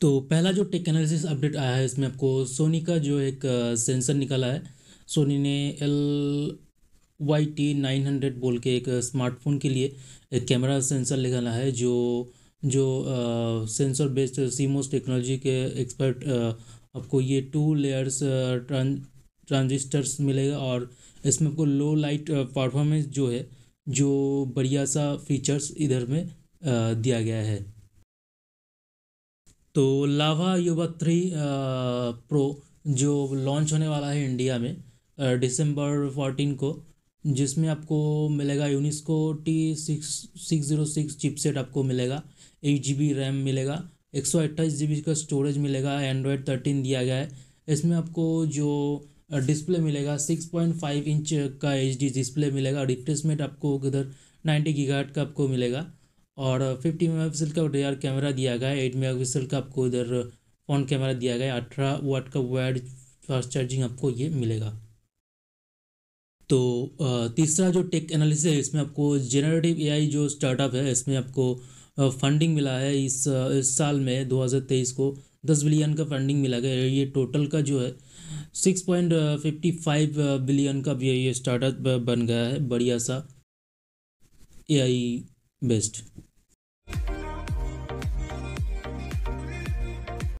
तो पहला जो टेक एनालिसिस अपडेट आया है इसमें आपको सोनी का जो एक सेंसर निकाला है सोनी ने L Y T nine hundred बोल के एक स्मार्टफोन के लिए एक कैमरा सेंसर निकाला है जो जो सेंसर बेस्ड सीमोस टेक्नोलॉजी के एक्सपर्ट आपको ये टू लेयर्स ट्रांजिस्टर्स मिलेगा और इसमें आपको लो लाइट परफॉर्मेंस जो है जो बढ़िया सा फीचर्स इधर में दिया गया है तो लावा युवा थ्री प्रो जो लॉन्च होने वाला है इंडिया में दिसंबर फोर्टीन को जिसमें आपको मिलेगा Unisoc T six six zero six chipset आपको मिलेगा एट जी बी रैम मिलेगा एक सौ अट्ठाईस जी बी का स्टोरेज मिलेगा एंड्रॉयड थर्टीन दिया गया है इसमें आपको जो डिस्प्ले मिलेगा सिक्स पॉइंट फाइव इंच का एच डी डिस्प्ले मिलेगा रिफ्रेशमेंट आपको उधर नाइन्टी गीगाट का आपको मिलेगा और फिफ्टी मेगा पिक्सल का रियर कैमरा दिया गया है एट मेगा पिक्सल का आपको इधर फ्रंट कैमरा दिया गया है अठारह वाट का वायर्ड फास्ट चार्जिंग आपको ये मिलेगा तो तीसरा जो टेक एनालिसिस है इसमें आपको जेनरेटिव एआई जो स्टार्टअप है इसमें आपको फंडिंग मिला है इस इस साल में 2023 को दस बिलियन का फंडिंग मिला गया ये टोटल का जो है six point fifty five billion का भी ये स्टार्टअप बन गया है बढ़िया सा एआई बेस्ड